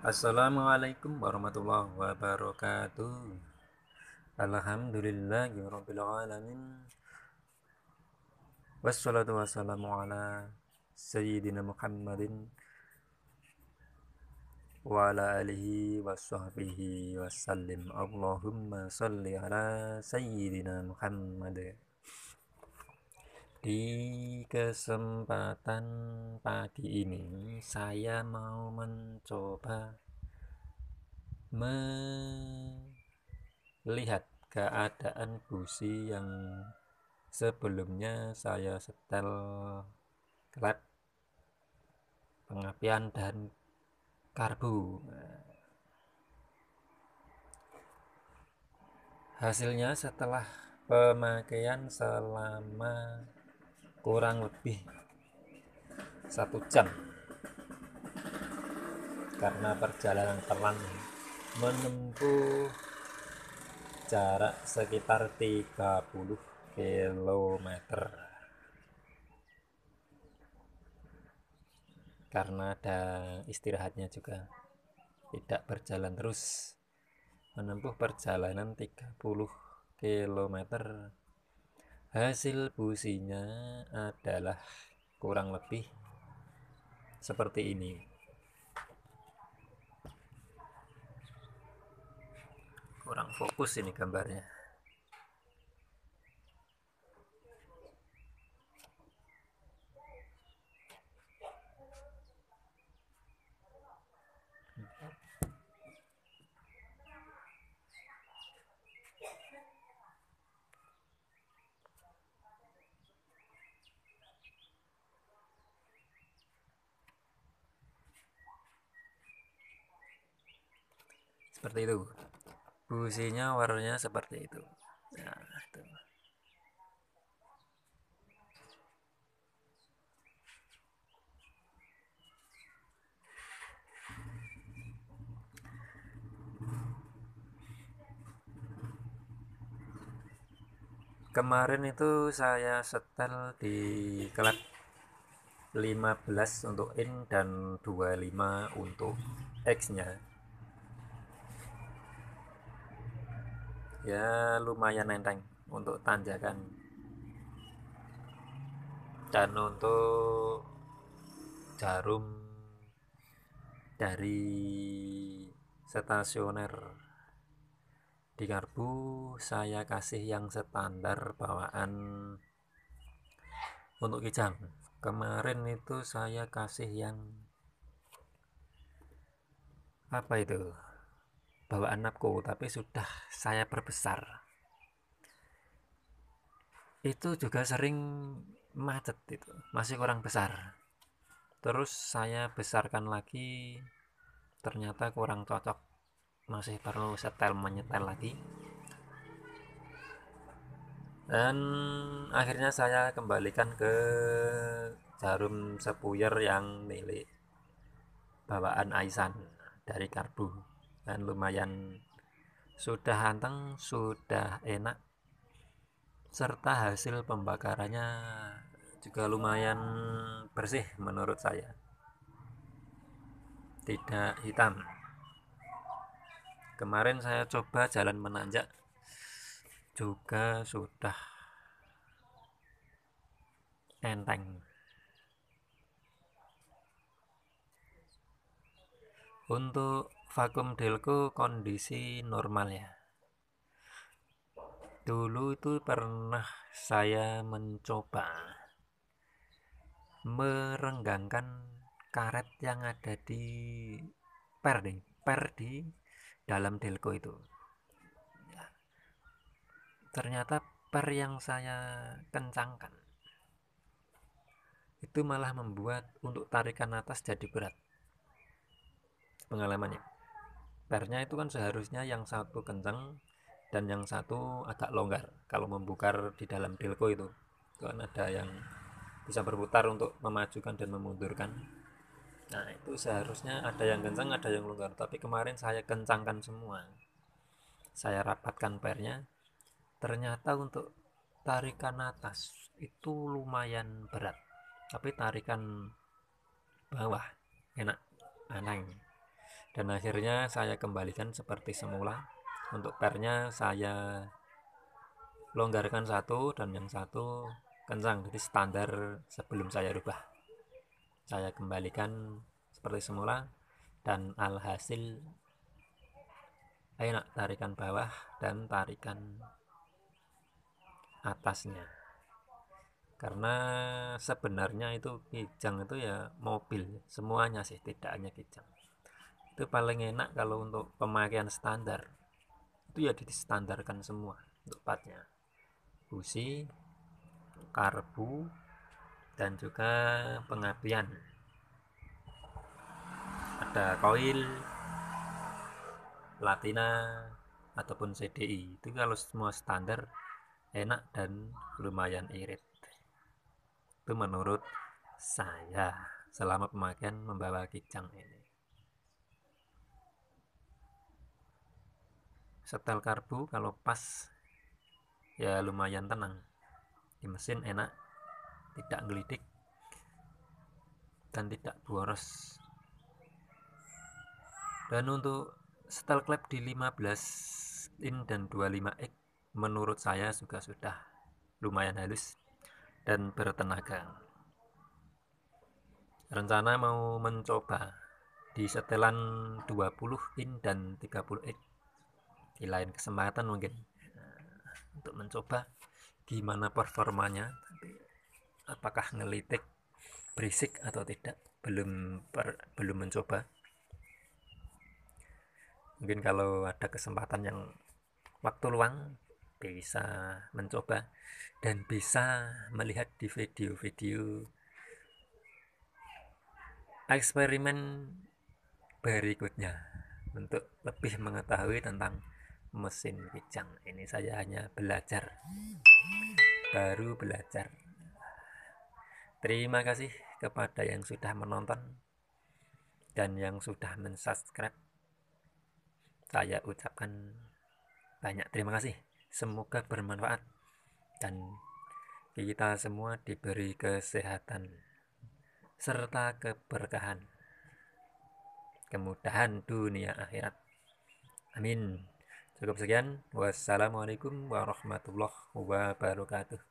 Assalamualaikum warahmatullahi wabarakatuh Alhamdulillahi alamin Wassalatu wassalamu ala Sayyidina Muhammadin Wa ala alihi wa sahbihi wa sallim Allahumma salli ala Sayyidina Muhammadin di kesempatan pagi ini, saya mau mencoba melihat keadaan busi yang sebelumnya saya setel klep pengapian dan karbu. Hasilnya setelah pemakaian selama kurang lebih satu jam karena perjalanan pelan menempuh jarak sekitar 30 km karena ada istirahatnya juga tidak berjalan terus menempuh perjalanan 30 km hasil businya adalah kurang lebih seperti ini kurang fokus ini gambarnya seperti itu businya warnanya seperti itu nah itu kemarin itu saya setel di kelas 15 untuk in dan 25 untuk x nya ya lumayan enteng untuk tanjakan dan untuk jarum dari stasioner di karbu saya kasih yang standar bawaan untuk kijang kemarin itu saya kasih yang apa itu bawaan anakku tapi sudah saya perbesar itu juga sering macet itu masih kurang besar terus saya besarkan lagi ternyata kurang cocok masih perlu setel menyetel lagi dan akhirnya saya kembalikan ke jarum sepuyer yang milik bawaan Aisan dari karbu dan lumayan sudah anteng, sudah enak serta hasil pembakarannya juga lumayan bersih menurut saya tidak hitam kemarin saya coba jalan menanjak juga sudah enteng untuk vakum delco kondisi normal ya dulu itu pernah saya mencoba merenggangkan karet yang ada di per perdi per di dalam delco itu ya. ternyata per yang saya kencangkan itu malah membuat untuk tarikan atas jadi berat pengalamannya pernya itu kan seharusnya yang satu kencang dan yang satu agak longgar kalau membuka di dalam delco itu kan ada yang bisa berputar untuk memajukan dan memundurkan nah itu seharusnya ada yang kencang ada yang longgar tapi kemarin saya kencangkan semua saya rapatkan pernya ternyata untuk tarikan atas itu lumayan berat tapi tarikan bawah enak aneh dan akhirnya saya kembalikan seperti semula untuk pernya saya longgarkan satu dan yang satu kencang jadi standar sebelum saya rubah saya kembalikan seperti semula dan alhasil enak tarikan bawah dan tarikan atasnya karena sebenarnya itu kijang itu ya mobil semuanya sih tidak hanya kijang itu paling enak kalau untuk pemakaian standar itu ya distandarkan semua untuk partnya busi karbu dan juga pengapian ada koil latina ataupun CDI itu kalau semua standar enak dan lumayan irit itu menurut saya selama pemakaian membawa kijang ini setel karbu kalau pas ya lumayan tenang di mesin enak tidak gelidik dan tidak boros dan untuk setel klep di 15 in dan 25x menurut saya juga sudah lumayan halus dan bertenaga rencana mau mencoba di setelan 20 in dan 30 x di lain kesempatan mungkin nah, untuk mencoba gimana performanya apakah ngelitik berisik atau tidak belum per, belum mencoba mungkin kalau ada kesempatan yang waktu luang bisa mencoba dan bisa melihat di video-video eksperimen berikutnya untuk lebih mengetahui tentang mesin kijang ini saya hanya belajar baru belajar terima kasih kepada yang sudah menonton dan yang sudah mensubscribe saya ucapkan banyak terima kasih semoga bermanfaat dan kita semua diberi kesehatan serta keberkahan kemudahan dunia akhirat amin Cukup sekian. Wassalamualaikum warahmatullahi wabarakatuh.